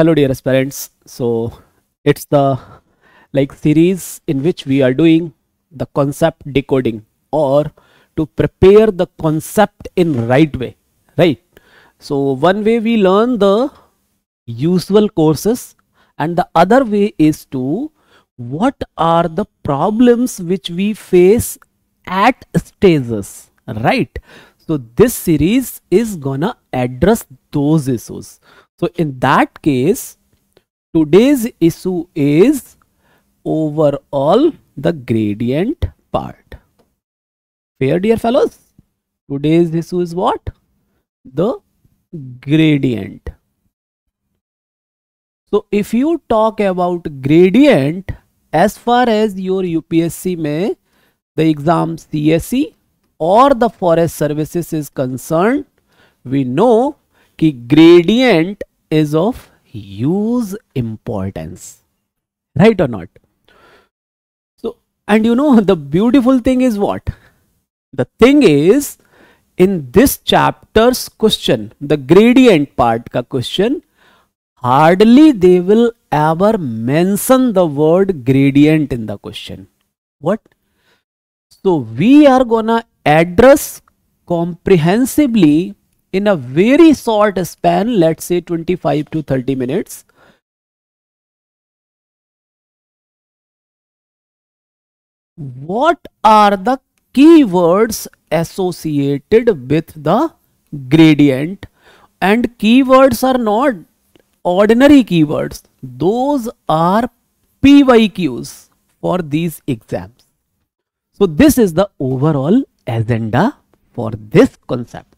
hello dear aspirants so it's the like series in which we are doing the concept decoding or to prepare the concept in right way right so one way we learn the usual courses and the other way is to what are the problems which we face at stages right so this series is gonna address those issues so in that case, today's issue is overall the gradient part. Fair dear fellows, today's issue is what? The gradient. So if you talk about gradient, as far as your UPSC may the exam CSE or the forest services is concerned, we know कि gradient is of use importance right or not so and you know the beautiful thing is what the thing is in this chapter's question the gradient part ka question hardly they will ever mention the word gradient in the question what so we are gonna address comprehensively in a very short span, let's say 25 to 30 minutes, what are the keywords associated with the gradient and keywords are not ordinary keywords those are pyqs for these exams so this is the overall agenda for this concept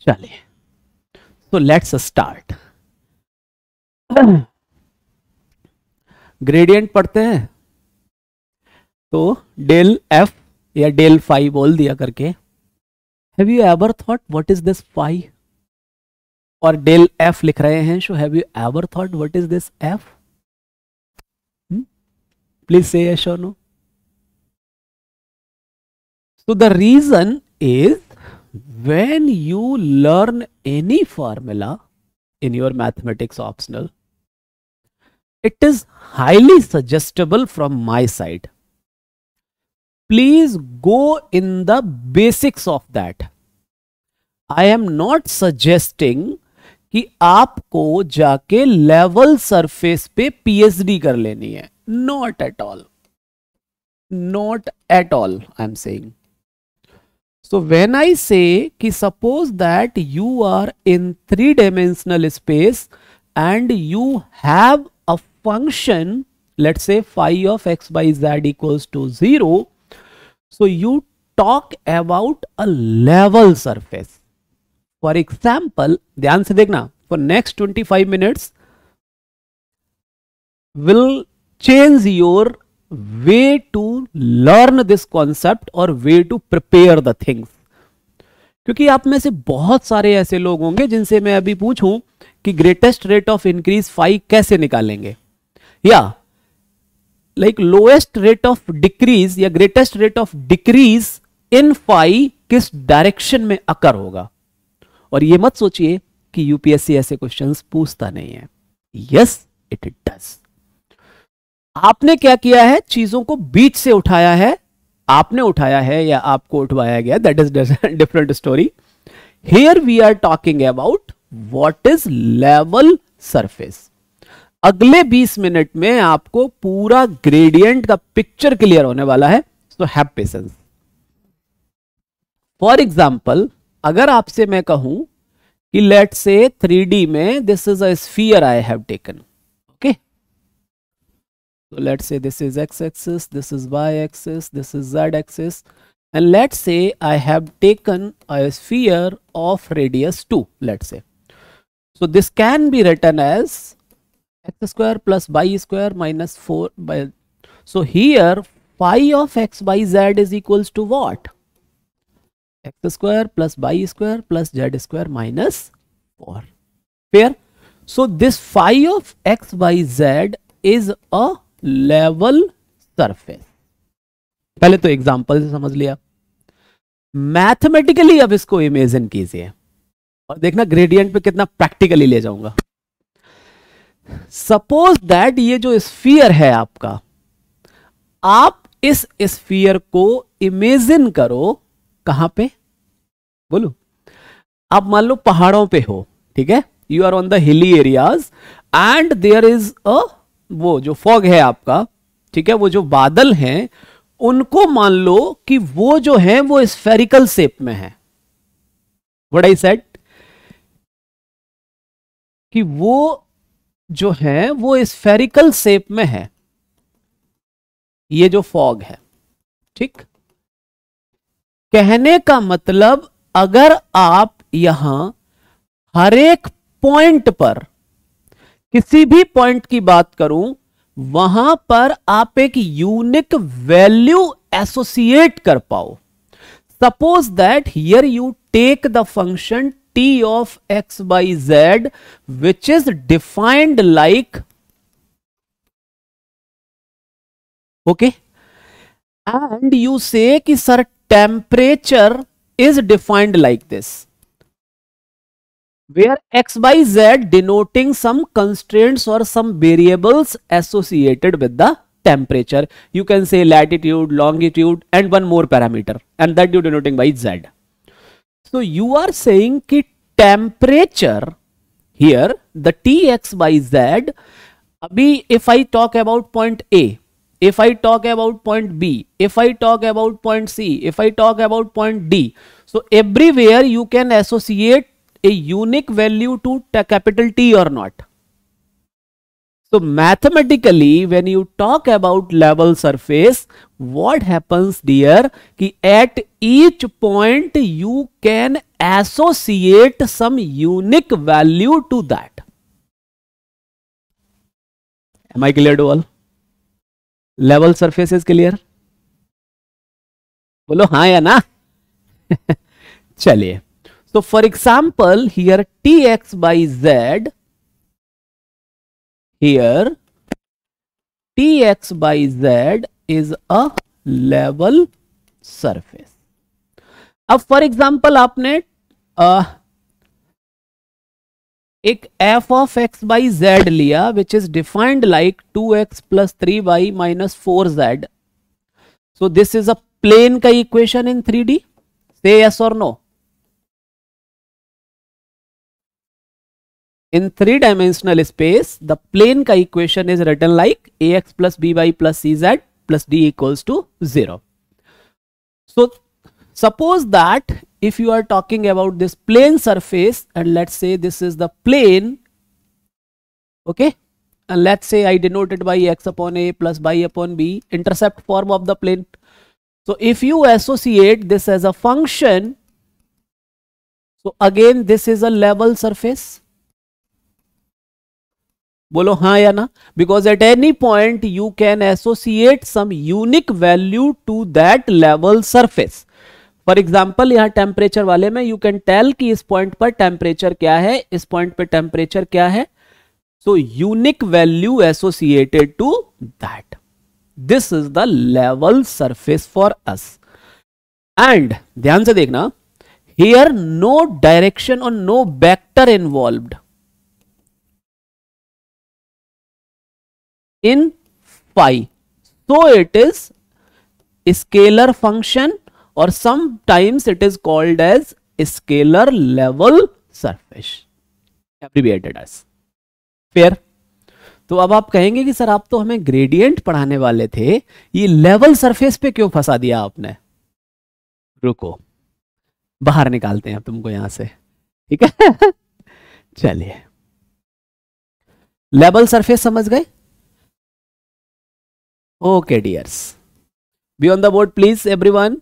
चलिए so let's start gradient पढ़ते हैं तो del F या del five बोल दिया करके have you ever thought what is this five और del F लिख रहे हैं so have you ever thought what is this F please say yes no so the reason is when you learn any formula in your mathematics optional it is highly suggestible from my side please go in the basics of that i am not suggesting कि आपको जाके level surface पे PhD कर लेनी है not at all not at all I am saying So when I say ki suppose that you are in three dimensional space and you have a function let's say phi of x by z equals to 0. So you talk about a level surface. For example, dhyan se dekhna, for next 25 minutes will change your way to learn this concept और way to prepare the things क्योंकि आप में से बहुत सारे ऐसे लोग होंगे जिनसे मैं अभी पूछूं कि greatest rate of increase five कैसे निकालेंगे या like lowest rate of decrease या greatest rate of decrease in five किस डायरेक्शन में अकर होगा और यह मत सोचिए कि यूपीएससी ऐसे क्वेश्चंस पूछता नहीं है यस इट डज आपने क्या किया है चीजों को बीच से उठाया है आपने उठाया है या आपको उठवाया गया that is different story here we are talking about what is level surface अगले 20 मिनट में आपको पूरा ग्रेडियंट का पिक्चर क्लियर होने वाला है so have patience for example अगर आपसे मैं कहूं कि लेट से 3D में this is a sphere I have taken So let's say this is x-axis this is y-axis this is z-axis and let's say I have taken a sphere of radius 2 let's say so this can be written as x square plus y square minus 4 by so here phi of x by z is equals to what x square plus y square plus z square minus 4 fair so this phi of x by z is a level surface पहले तो example से समझ लिया mathematically अब इसको imagine कीजिए और देखना ग्रेडियंट पे कितना प्रैक्टिकली ले जाऊंगा सपोज दैट ये जो स्फीयर है आपका आप इस स्फीयर को इमेजिन करो कहां पे बोलो आप मान लो पहाड़ों पे हो ठीक है you are on the hilly areas and there is a वो जो फॉग है आपका ठीक है वो जो बादल हैं उनको मान लो कि वो जो है वो स्फेरिकल शेप में है वट आई सेट कि वो जो है वो स्फेरिकल शेप में है ये जो फॉग है ठीक कहने का मतलब अगर आप यहां हर एक पॉइंट पर किसी भी पॉइंट की बात करूं वहां पर आप एक यूनिक वैल्यू एसोसिएट कर पाओ suppose that here you take the function T of x by z which is defined like okay and you say कि sir temperature is defined like this where x by z denoting some constraints or some variables associated with the temperature. You can say latitude, longitude and one more parameter and that you denoting by z. So you are saying ki temperature here the Tx by z abhi if I talk about point A if I talk about point B, if I talk about point C, if I talk about point D. So everywhere you can associate a unique value to capital T or not. So mathematically when you talk about level surface what happens dear ki at each point you can associate some unique value to that. Am I clear to all? Level surface is clear? Bolo, हाँ ya na? Chaliye. So, for example, here Tx by Z, here Tx by Z is a level surface. Now, for example, aapne, uh, f of x by Z liya, which is defined like 2x plus 3y minus 4z. So, this is a plane ka equation in 3D. Say yes or no. in three dimensional space the plane equation is written like ax plus by plus cz plus d equals to 0 so suppose that if you are talking about this plane surface and let's say this is the plane okay and let's say i denote it by x upon a plus y upon b intercept form of the plane so if you associate this as a function so again this is a level surface बोलो हाँ या ना because at any point you can associate some unique value to that level surface for example यहां temperature वाले में you can tell कि इस point पर टेम्परेचर क्या है इस पॉइंट पर टेम्परेचर क्या है so unique value associated to that this is the level surface for us and ध्यान से देखना हियर नो डायरेक्शन और no vector involved in pi तो इट इज स्केलर फंक्शन और sometimes it is called as scalar level surface abbreviated as fair तो अब आप कहेंगे कि सर आप तो हमें ग्रेडियंट पढ़ाने वाले थे ये लेवल सरफेस पे क्यों फंसा दिया आपने रुको बाहर निकालते हैं तुमको यहां से ठीक है चलिए लेवल सरफेस समझ गए okay dears be on the board, please everyone.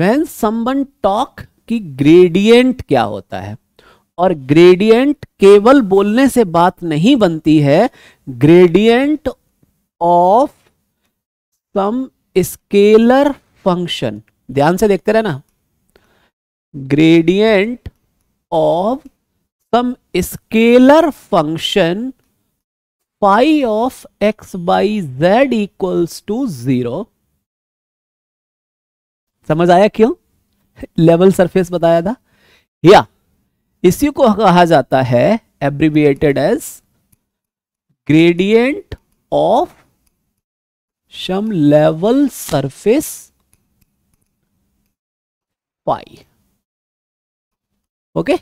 When someone talk की ग्रेडियंट क्या होता है और ग्रेडियंट केवल बोलने से बात नहीं बनती है gradient of some scalar function ध्यान से देखते रहना gradient of some scalar function pi of x by z equals to zero समझ आया क्यों लेवल सरफेस बताया था या इसी को कहा जाता है abbreviated as gradient of some level surface pi okay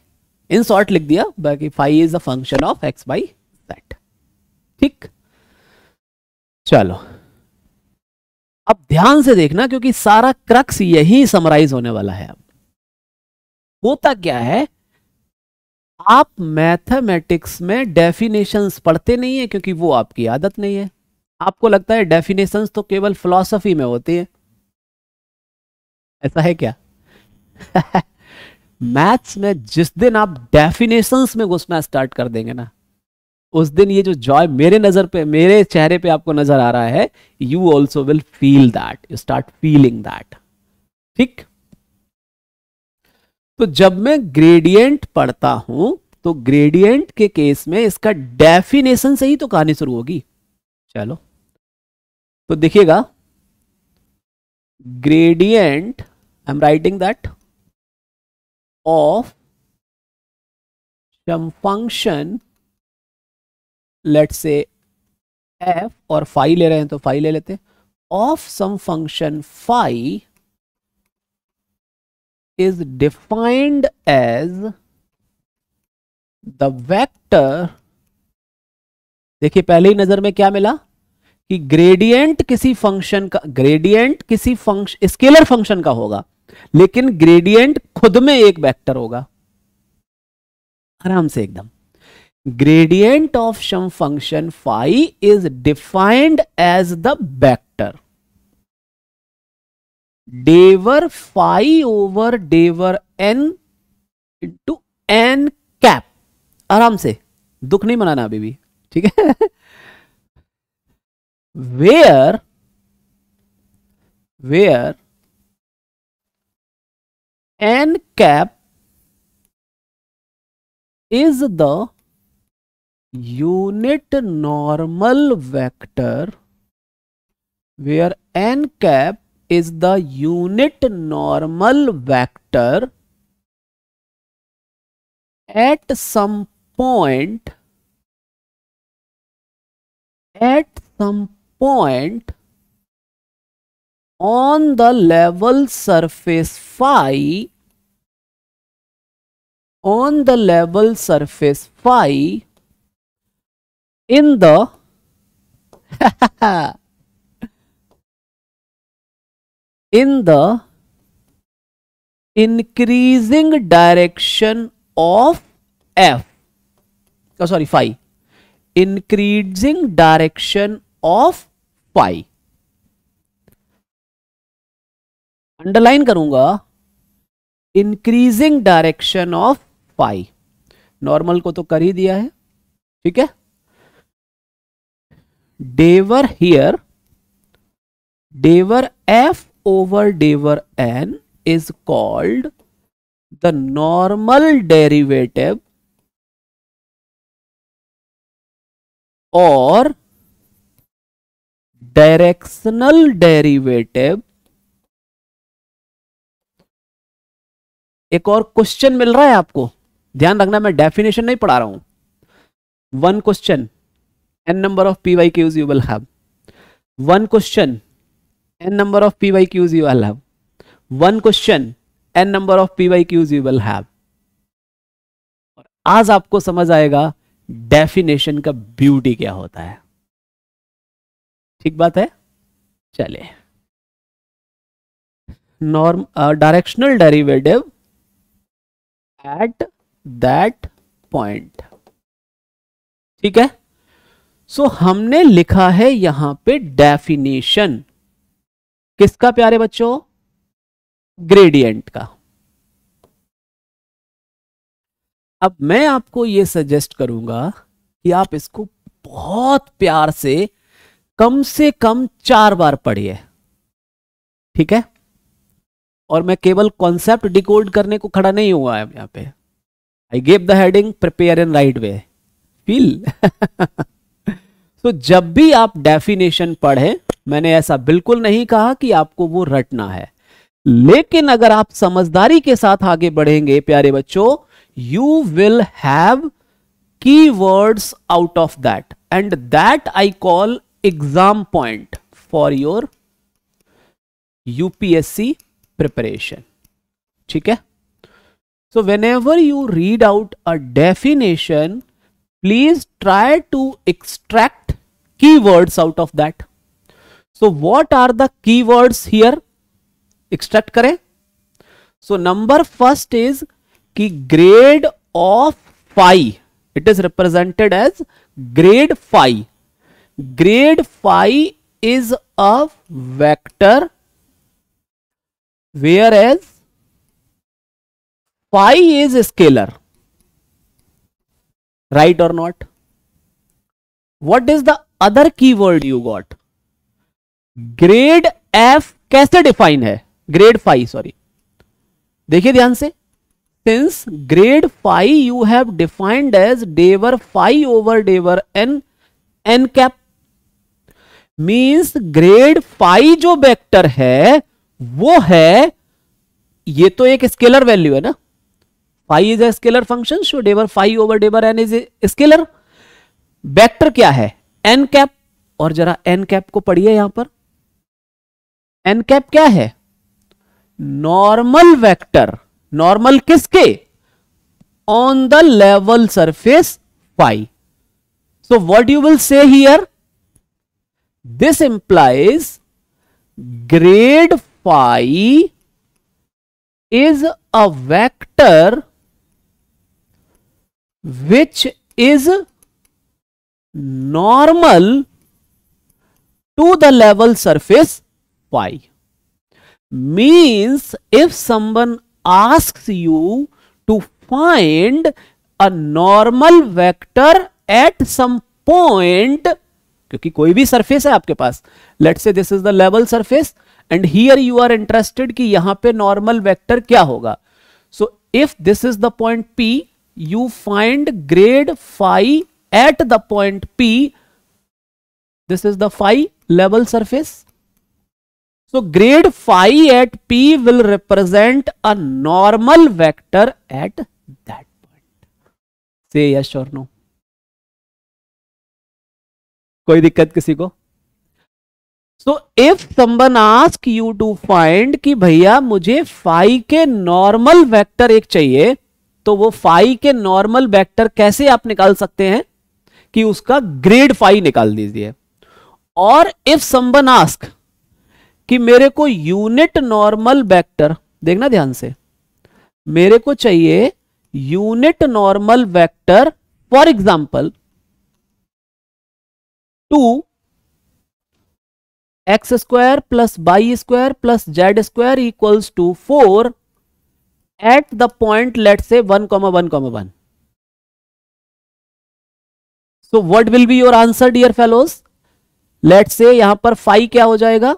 in short लिख दिया बाकी five is a function of x by z ठीक चलो अब ध्यान से देखना क्योंकि सारा क्रक्स यही समराइज होने वाला है अब होता क्या है आप मैथमेटिक्स में डेफिनेशंस पढ़ते नहीं है क्योंकि वो आपकी आदत नहीं है आपको लगता है डेफिनेशंस तो केवल फिलोसफी में होती है ऐसा है क्या मैथ्स में जिस दिन आप डेफिनेशंस में घुसना स्टार्ट कर देंगे ना उस दिन ये जो जॉय मेरे नजर पे मेरे चेहरे पे आपको नजर आ रहा है you also will feel that you start feeling that ठीक तो जब मैं ग्रेडियंट पढ़ता हूं तो ग्रेडियंट के केस में इसका डेफिनेशन से ही तो कहानी शुरू होगी चलो तो देखिएगा gradient I am writing that of some function let's say f और phi ले रहे हैं तो phi ले लेते हैं of some function is defined as the vector देखिए पहले ही नजर में क्या मिला कि ग्रेडियंट किसी फंक्शन का ग्रेडियंट किसी फंक्शन स्केलर फंक्शन का होगा लेकिन ग्रेडियंट खुद में एक वेक्टर होगा आराम से एकदम gradient of some function phi is defined as the vector del phi over del n into n cap आराम से दुख नहीं मनाना अभी भी ठीक है where where n cap is the unit normal vector where n cap is the unit normal vector at some point at some point on the level surface phi on the level surface phi in the in the increasing direction of f oh, sorry phi increasing direction of phi underline करूंगा increasing direction of pi normal को तो कर ही दिया है ठीक है del here del F over del n is called the normal derivative और डायरेक्शनल डेरिवेटिव एक और क्वेश्चन मिल रहा है आपको ध्यान रखना मैं डेफिनेशन नहीं पढ़ा रहा हूं one question n number of P Y Qs you will have one question n number of P Y Qs you will have one question n number of P Y Qs you will have और आज आपको समझ आएगा definition का beauty क्या होता है ठीक बात है चलिए norm directional derivative at that point ठीक है सो so, हमने लिखा है यहां पे डेफिनेशन किसका प्यारे बच्चों ग्रेडियंट का अब मैं आपको ये सजेस्ट करूंगा कि आप इसको बहुत प्यार से कम से कम चार बार पढ़िए ठीक है और मैं केवल कॉन्सेप्ट डिकोड करने को खड़ा नहीं हुआ है यहाँ पे I gave the heading prepare in right way feel तो जब भी आप डेफिनेशन पढ़ें मैंने ऐसा बिल्कुल नहीं कहा कि आपको वो रटना है लेकिन अगर आप समझदारी के साथ आगे बढ़ेंगे प्यारे बच्चों you will have key words out of that and that I call exam point for your UPSC preparation okay. so whenever you read out a definition please try to extract keywords out of that so what are the keywords here extract Kare. so number first is कि grade of phi it is represented as grade phi grade phi is a vector where as phi is scalar right और not what is the other key word you got grad F कैसे define है grad five sorry देखिए ध्यान से since grad five you have defined as del five over del n n cap means grad five जो vector है वो है ये तो एक स्केलर वैल्यू है ना five is a scalar function so del five over del n is scalar vector क्या है एन कैप और जरा एन कैप को पढ़िए यहां पर एन कैप क्या है नॉर्मल वेक्टर नॉर्मल किसके on the level surface five so what you will say here this implies grad pi is a vector which is normal to the level surface pi means if someone ask you to find a normal vector at some point क्योंकि कोई भी surface है आपके पास let say this is the level surface and here you are interested कि यहां पे normal vector क्या होगा so if this is the point P you find grad phi at the point P this is the phi level surface so grad phi at P will represent a normal vector at that point say yes or no कोई दिक्कत किसी को so if someone ask you to find कि भैया मुझे phi के normal vector एक चाहिए तो वो फाई के नॉर्मल वेक्टर कैसे आप निकाल सकते हैं कि उसका ग्रेड फाई निकाल दीजिए और इफ समन आस्क कि मेरे को यूनिट नॉर्मल वेक्टर देखना ध्यान से मेरे को चाहिए unit normal vector for example two x square plus y square plus z square equals to four at the point let say one comma one comma one so what will be your answer dear fellows let say यहां पर phi क्या हो जाएगा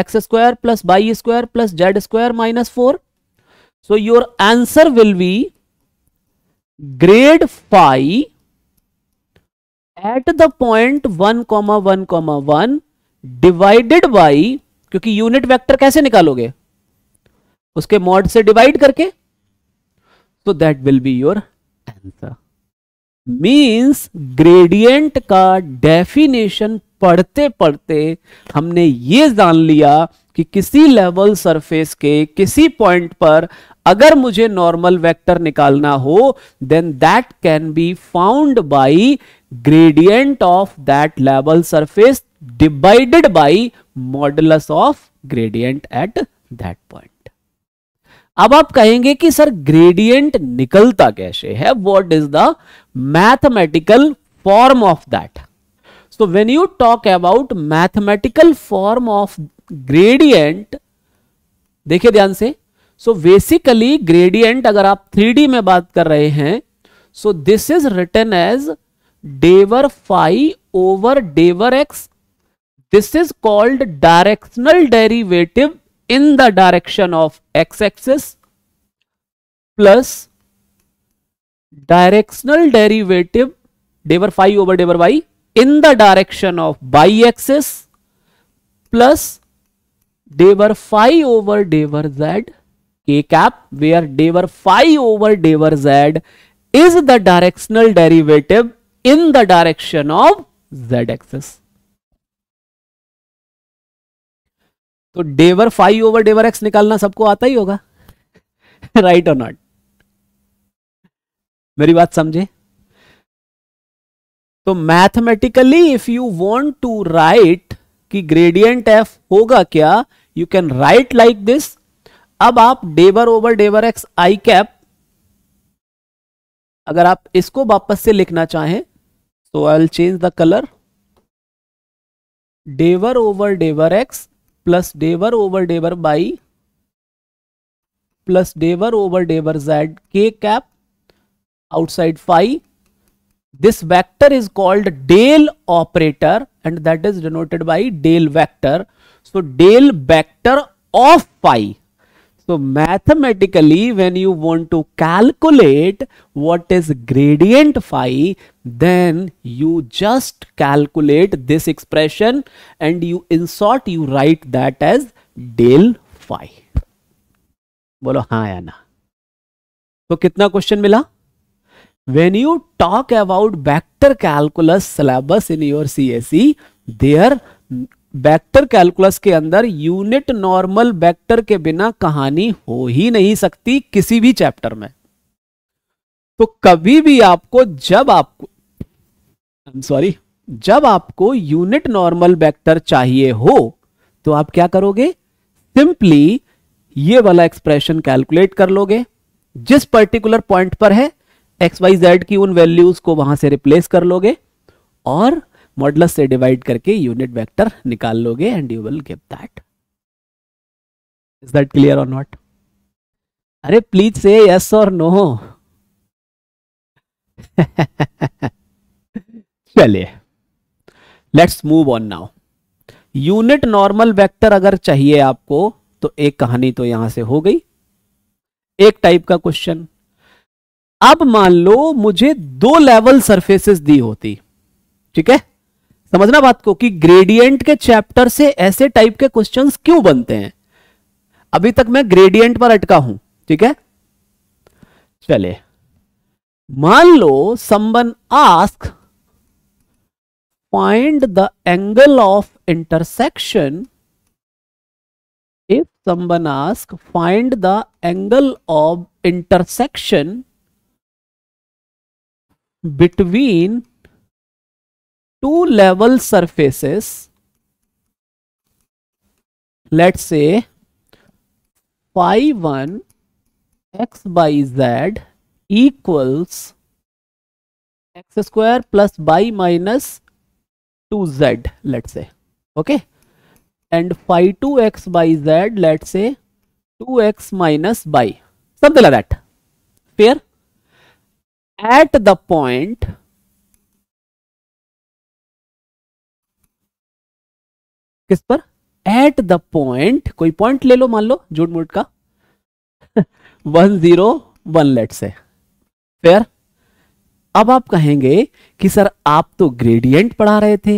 x square plus y square plus z square minus four so your answer will be grad phi at the point one comma one comma one divided by क्योंकि unit vector कैसे निकालोगे उसके mod से divide करके तो that will be your answer means gradient का definition पढ़ते पढ़ते हमने ये जान लिया कि किसी लेवल सरफेस के किसी पॉइंट पर अगर मुझे नॉर्मल वेक्टर निकालना हो then that can be found by gradient of that level surface divided by modulus of gradient at that point अब आप कहेंगे कि सर ग्रेडियंट निकलता कैसे है what is the mathematical form of that so when you talk about mathematical form of gradient देखिए ध्यान से सो बेसिकली ग्रेडियंट अगर आप थ्री डी में बात कर रहे हैं so this is written as del five over del x this is called directional derivative in the direction of x axis plus directional derivative del five over del y in the direction of y axis plus del five over del z k cap are del five over del z is the directional derivative in the direction of z axis तो del five over del x निकालना सबको आता ही होगा right और not मेरी बात समझे तो mathematically if you want to write कि ग्रेडियंट एफ होगा क्या you can write like this अब आप del over del x i cap अगर आप इसको वापस से लिखना चाहें so I will change the colour del over del x plus del over del y plus del over del z k cap outside phi this vector is called del operator and that is denoted by del vector so del vector of phi So mathematically, when you want to calculate what is gradient phi, then you just calculate this expression and you insert, you write that as del phi. बोलो हाँ या ना तो कितना question मिला when you talk about vector calculus syllabus in your CSE, there vector calculus के अंदर unit normal vector के बिना कहानी हो ही नहीं सकती किसी भी चैप्टर में तो कभी भी आपको जब आपको सॉरी जब आपको यूनिट नॉर्मल वेक्टर चाहिए हो तो आप क्या करोगे सिंपली ये वाला एक्सप्रेशन कैलकुलेट कर लोगे जिस पर्टिकुलर पॉइंट पर है एक्स वाई जेड की उन वैल्यूज को वहां से रिप्लेस कर लोगे और मॉडलस से डिवाइड करके यूनिट वेक्टर निकाल लोगे and you will give that is that clear or not अरे please say yes or no चलिए let's move on now unit normal vector अगर चाहिए आपको तो एक कहानी तो यहां से हो गई एक टाइप का क्वेश्चन अब मान लो मुझे दो लेवल सरफेसेस दी होती ठीक है समझना बात को कि ग्रेडियंट के चैप्टर से ऐसे टाइप के क्वेश्चन क्यों बनते हैं अभी तक मैं ग्रेडियंट पर अटका हूं ठीक है चले मान लो someone ask find the angle of intersection if someone ask find the angle of intersection between two level surfaces let's say phi 1 x by z equals x square plus y minus 2z let's say okay and phi 2x by z let's say 2x minus y something like that fair at the point किस पर at the point कोई point ले लो मान लो जूट मूट का one zero one let say fair अब आप कहेंगे कि सर आप तो ग्रेडियंट पढ़ा रहे थे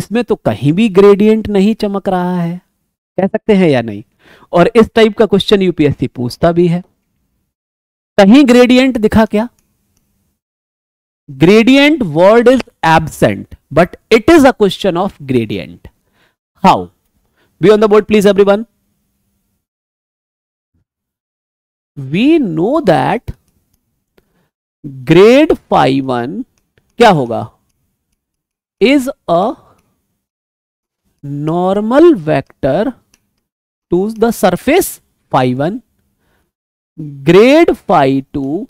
इसमें तो कहीं भी ग्रेडियंट नहीं चमक रहा है कह सकते हैं या नहीं और इस टाइप का क्वेश्चन यूपीएससी पूछता भी है कहीं ग्रेडियंट दिखा क्या gradient word is absent but it is a question of gradient how How? On the the please everyone we know that grad phi one क्या होगा is a normal vector to the surface phi one grad phi two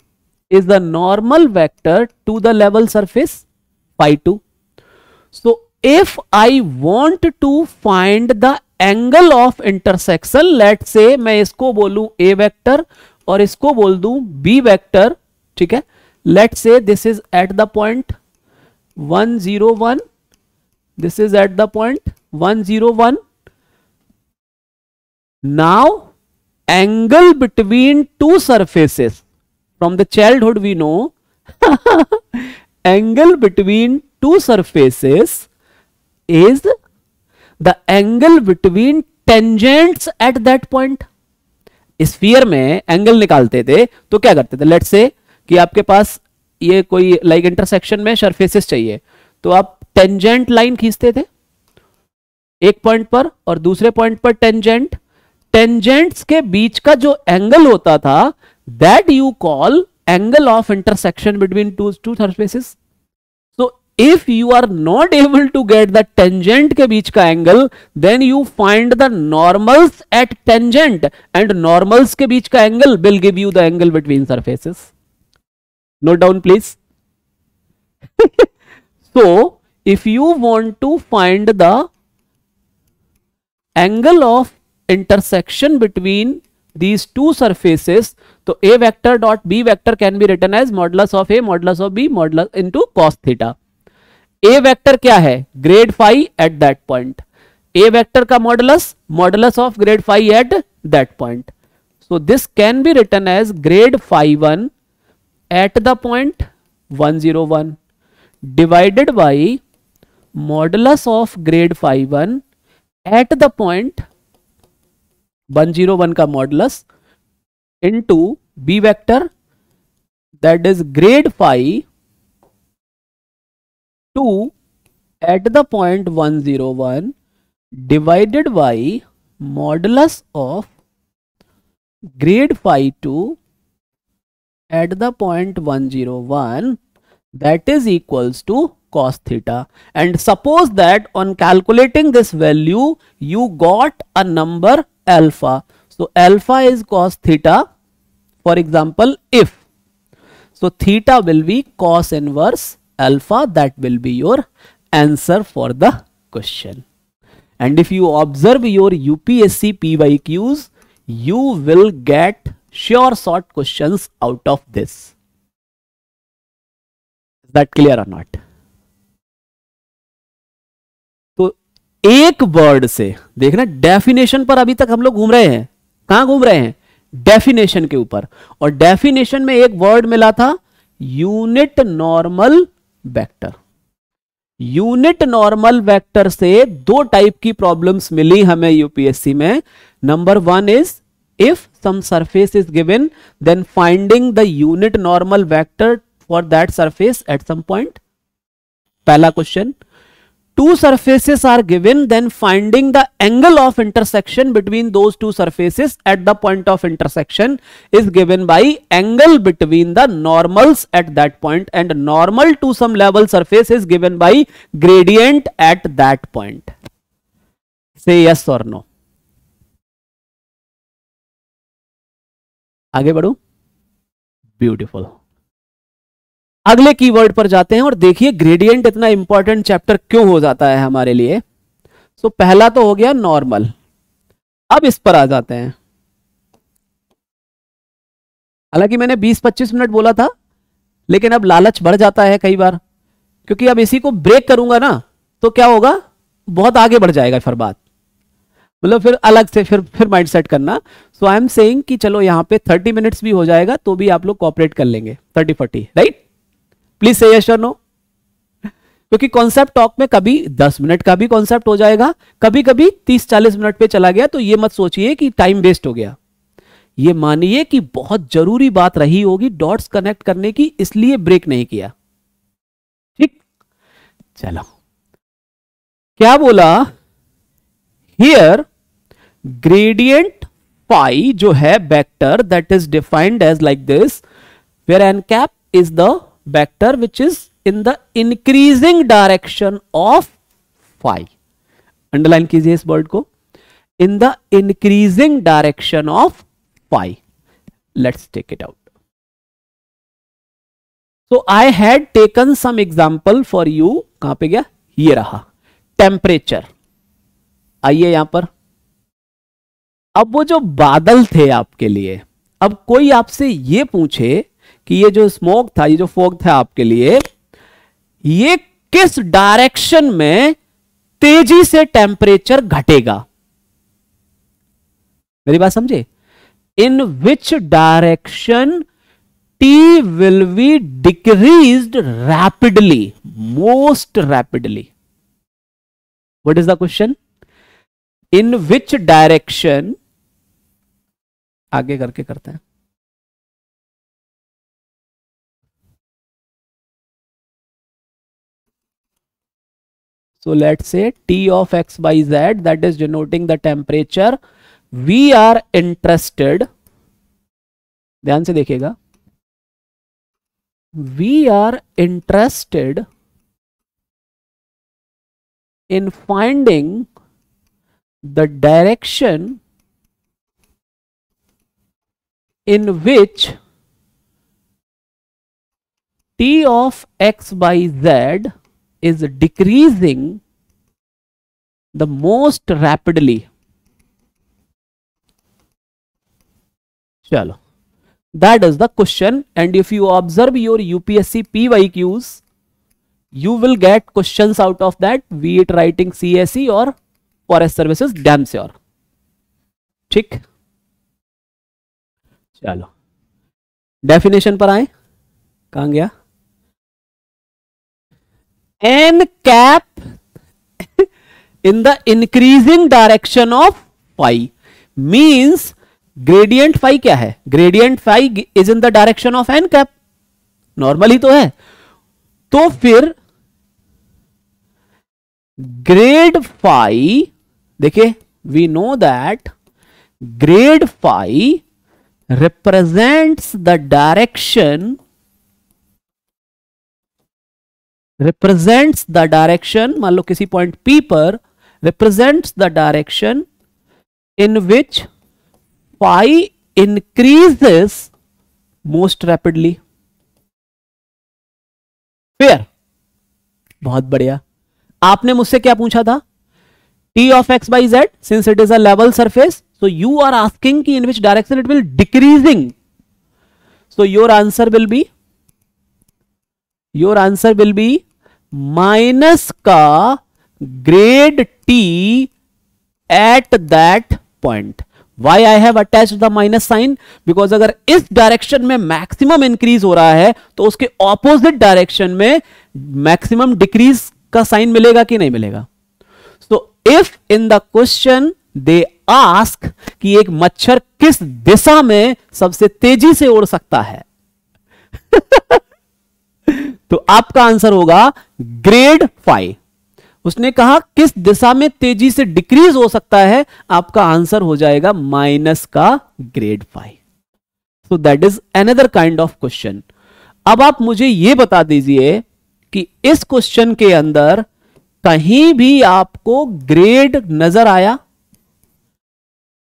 is the normal vector to the level surface phi two so if I want to find the angle of intersection let's say main isko bolu a vector aur isko bol du b vector theek hai let's say this is at the point 101 this is at the point 101 now angle between two surfaces from the childhood we know angle between two surfaces is the angle between tangents at that point sphere में angle निकालते थे तो क्या करते थे late से कि आपके पास ये कोई लाइक like इंटरसेक्शन में सरफेसिस चाहिए तो आप टेंजेंट लाइन खींचते थे एक पॉइंट पर और दूसरे पॉइंट पर टेंजेंट टेंजेंट्स के बीच का जो एंगल होता था that you call angle of intersection between two two surfaces if you are not able to get the tangent ke beech ka angle then you find the normals at tangent and normals ke beech ka angle will give you the angle between surfaces note down please so if you want to find the angle of intersection between these two surfaces so a vector dot b vector can be written as modulus of a modulus of b modulus into cos theta A vector क्या है grad phi at that point A vector का modulus modulus of grad phi at that point so this can be written as grad phi one at the point one zero one mod of grad phi one at the point one zero one का into B vector that is grad phi 2 at the point 101 divided by modulus of grade phi 2 at the point 101 that is equals to cos theta and suppose that on calculating this value you got a number alpha so alpha is cos theta for example if so theta will be cos inverse alpha that will be your answer for the question and if you observe your UPSC PYQs you will get sure short questions out of this is that clear or not तो ek word se dekhna definition par abhi tak hum log घूम rahe hain kahan घूम rahe hain definition के ऊपर और definition में एक word मिला था unit normal vector unit normal vector से दो टाइप की प्रॉब्लम्स मिली हमें यूपीएससी में number one is if some surface is given then finding the unit normal vector for that surface at some point पहला question two surfaces are given then finding the angle of intersection between those two surfaces at the point of intersection is given by angle between the normals at that point and normal to some level surface is given by gradient at that point say yes or no आगे बढ़ू Beautiful. अगले keyword पर जाते हैं और देखिए gradient इतना important chapter क्यों हो जाता है हमारे लिए सो so, पहला तो हो गया नॉर्मल अब इस पर आ जाते हैं हालांकि मैंने 20-25 मिनट बोला था लेकिन अब लालच बढ़ जाता है कई बार क्योंकि अब इसी को ब्रेक करूंगा ना तो क्या होगा बहुत आगे बढ़ जाएगा फिर बात मतलब फिर अलग से फिर फिर माइंड सेट करना सो आई एम सेइंग कि चलो यहां पे 30 मिनट्स भी हो जाएगा तो भी आप लोग कॉपरेट कर लेंगे 30 40 right please say yes no क्योंकि कॉन्सेप्ट टॉक में कभी 10 मिनट का भी कॉन्सेप्ट हो जाएगा कभी कभी 30-40 मिनट पे चला गया तो ये मत सोचिए कि टाइम वेस्ट हो गया ये मानिए कि बहुत जरूरी बात रही होगी डॉट्स कनेक्ट करने की इसलिए ब्रेक नहीं किया ठीक चलो क्या बोला हियर ग्रेडियंट पाई जो है vector that is defined as like this where n cap is the vector which is in the increasing direction of phi underline कीजिए इस वर्ड को in the increasing direction of phi let's take it out so I had taken some example for you कहां पे गया ये रहा temperature आइए यहां पर अब वो जो बादल थे आपके लिए अब कोई आपसे ये पूछे कि ये जो स्मोक था ये जो फोग था आपके लिए ये किस डायरेक्शन में तेजी से टेम्परेचर घटेगा मेरी बात समझे in which direction T will be decrease rapidly most rapidly what is the question in which direction आगे करके करते हैं So let's say T of x by z that is denoting the temperature we are interested ध्यान से देखिएगा we are interested in finding the direction in which t of x by z is decreasing the most rapidly chalo that is the question and if you observe your upsc pyqs you will get questions out of that be it writing cse or forest services damn sure ठीक चलो definition पर आए कहा गया n cap in the increasing direction of phi means gradient phi क्या है gradient phi is in the direction of n cap normal ही तो है तो फिर ग्रेड फाइव देखिए we know that grad phi represents the direction represents the direction मान लो किसी पॉइंट पी पर represents the direction in which phi increases most rapidly fair बहुत बढ़िया आपने मुझसे क्या पूछा था T of x by z since it is a level surface so you are asking कि in which direction it will decreasing so your answer will be your answer will be minus का grad T at that point why I have attach the minus sign because अगर इस direction में maximum increase हो रहा है तो उसके opposite direction में मैक्सिमम डिक्रीज का साइन मिलेगा कि नहीं मिलेगा so if in the question they ask कि एक मच्छर किस दिशा में सबसे तेजी से उड़ सकता है तो आपका आंसर होगा ग्रेड फाइव उसने कहा किस दिशा में तेजी से डिक्रीज हो सकता है आपका आंसर हो जाएगा माइनस का grad phi so that is another kind of question अब आप मुझे यह बता दीजिए कि इस क्वेश्चन के अंदर कहीं भी आपको ग्रेड नजर आया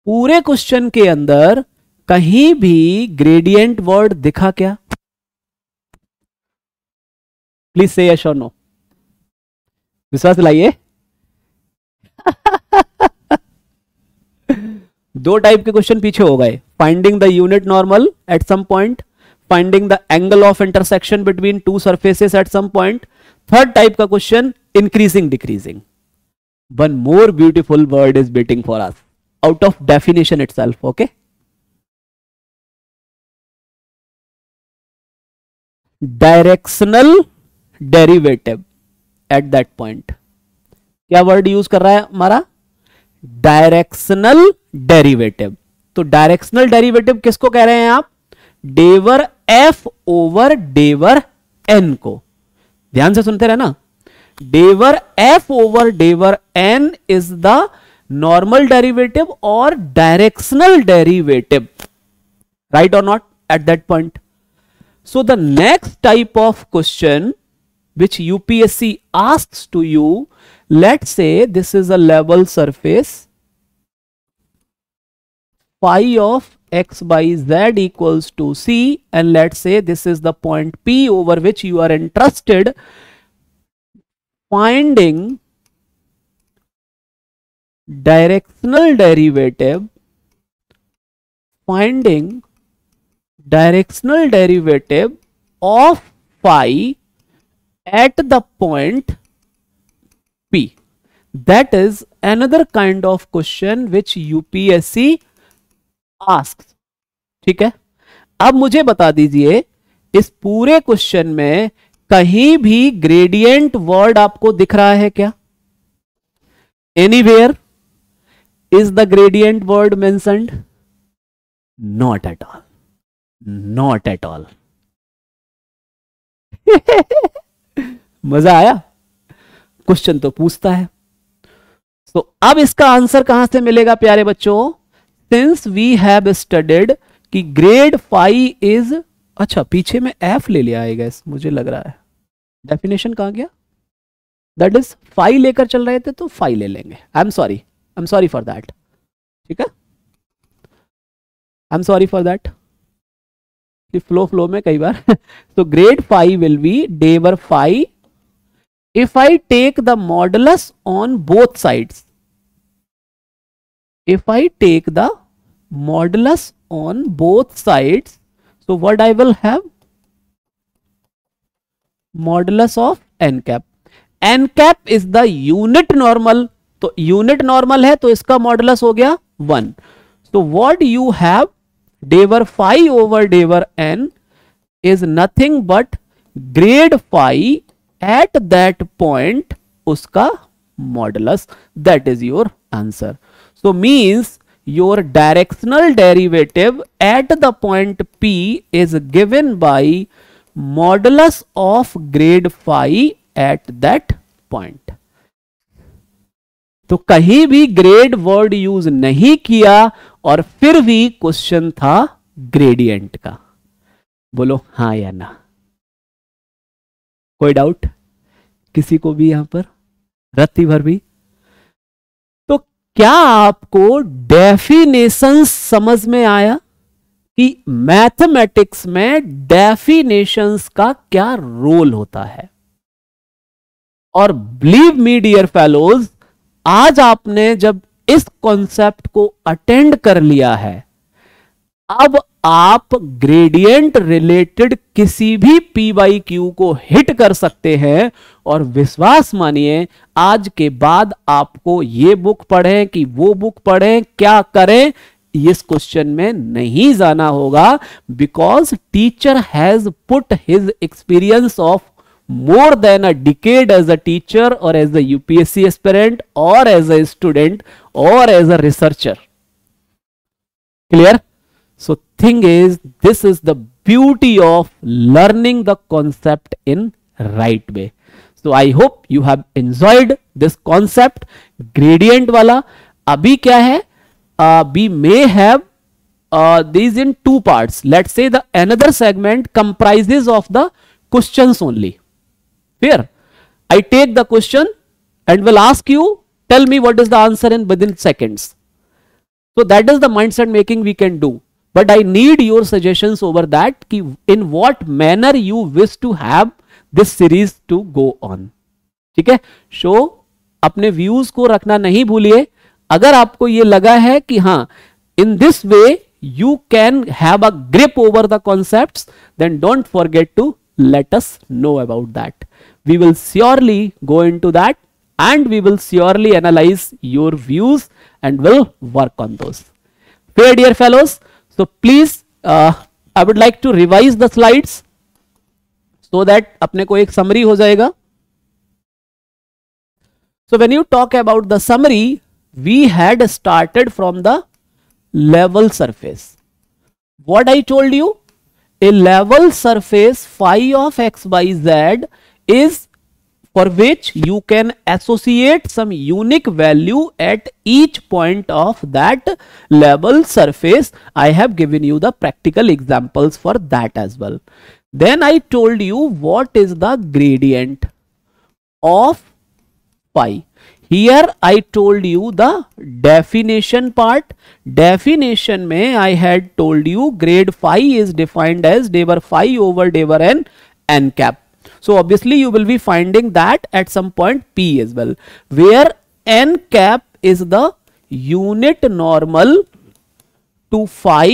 पूरे क्वेश्चन के अंदर कहीं भी ग्रेडियंट वर्ड दिखा क्या please say yes or no विश्वास दिलाइए दो टाइप के क्वेश्चन पीछे हो गए finding the unit normal at some point finding the angle of intersection between two surfaces at some point third type का question increasing decreasing one more beautiful word is waiting for us out of definition self okay directional derivative at that point क्या word use कर रहा है हमारा directional derivative तो directional derivative किसको कह रहे हैं आप del F over del n को ध्यान से सुनते रहे ना del F over del n is the normal derivative और डायरेक्शनल डेरिवेटिव राइट और not at that point so the next type of question which UPSC asks to you, let's say this is a level surface phi of x by z equals to c and let's say this is the point p over which you are interested finding directional derivative finding directional derivative of phi at the point P that is another kind of question which UPSC asks. ठीक है अब मुझे बता दीजिए इस पूरे question में कहीं भी ग्रेडियंट वर्ड आपको दिख रहा है क्या anywhere is the gradient word mentioned not at all not at all मजा आया क्वेश्चन तो पूछता है तो अब इसका आंसर कहां से मिलेगा प्यारे बच्चों सिंस वी हैव स्टडीड कि ग्रेड फाइव इज अच्छा पीछे में एफ ले लिया आएगा इस मुझे लग रहा है डेफिनेशन कहाँ गया दैट इज फाइव लेकर चल रहे थे तो फाइव ले लेंगे I am sorry I am sorry for that ठीक है I am sorry for that flow flow में कई बार तो grad phi will be del phi if I take the modulus on both sides, if I take the modulus on both sides, so what I will have? Modulus of n cap. n cap is the unit normal. तो unit normal है तो इसका modulus हो गया one so what you have del five over del n is nothing but grad phi at that point उसका modulus that is your answer so means your directional derivative at the point P is given by modulus of grad phi at that point तो कहीं भी grade word use नहीं किया और फिर भी question था ग्रेडियंट का बोलो हाँ या ना कोई डाउट किसी को भी यहां पर रत्ती भर भी तो क्या आपको डेफिनेशन समझ में आया कि मैथमेटिक्स में डेफिनेशंस का क्या रोल होता है और बिलीव मी डियर फेलोज आज आपने जब इस कॉन्सेप्ट को अटेंड कर लिया है अब आप ग्रेडियंट रिलेटेड किसी भी पी वाई क्यू को हिट कर सकते हैं और विश्वास मानिए आज के बाद आपको ये बुक पढ़ें कि वो बुक पढ़ें क्या करें इस क्वेश्चन में नहीं जाना होगा because teacher has put his experience of more than a decade as a teacher और एज अ यूपीएससी एस्पेरेंट और एज अ स्टूडेंट और as a researcher clear So thing is, this is the beauty of learning the concept in right way. So I hope you have enjoyed this concept. Gradient wala अभी क्या है we may have uh, these in two parts. Let's say the another segment comprises of the questions only. Here, I take the question and will ask you, tell me what is the answer in within seconds. So that is the mindset making we can do but I need your suggestions over that in what manner you wish to have this series to go on ठीक है show अपने views को रखना नहीं भूलिए अगर आपको ये लगा है कि हाँ in this way you can have a grip over the concept then don't forget let us know about that. We will surely go into that and we will surely analyze your views and will work on those. Fair dear fellows, so please uh, I would like to revise the slides so that अपने को एक summary हो जाएगा. So when you talk about the summary, we had started from the level surface. What I told you, a level surface phi of x, y, z is for which you can associate some unique value at each point of that level surface. I have given you the practical examples for that as well. Then I told you what is the gradient of pi. Here I told you the definition part. Definition may I had told you grade phi is defined as dever phi over dever n n cap so obviously you will be finding that at some point P as well, where n cap is the unit normal to phi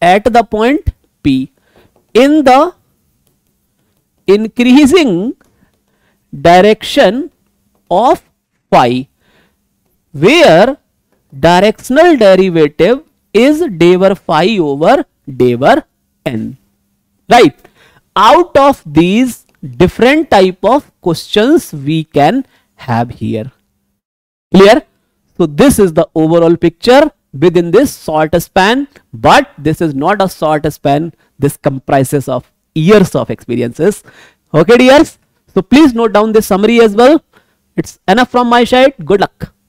at the point P in the increasing direction of phi where directional derivative is dever phi over dever n right out of these different type of questions we can have here. Clear? So this is the overall picture within this short span, but this is not a short span. This comprises of years of experiences. Okay, dears. So please note down this summary as well. It's enough from my side. Good luck.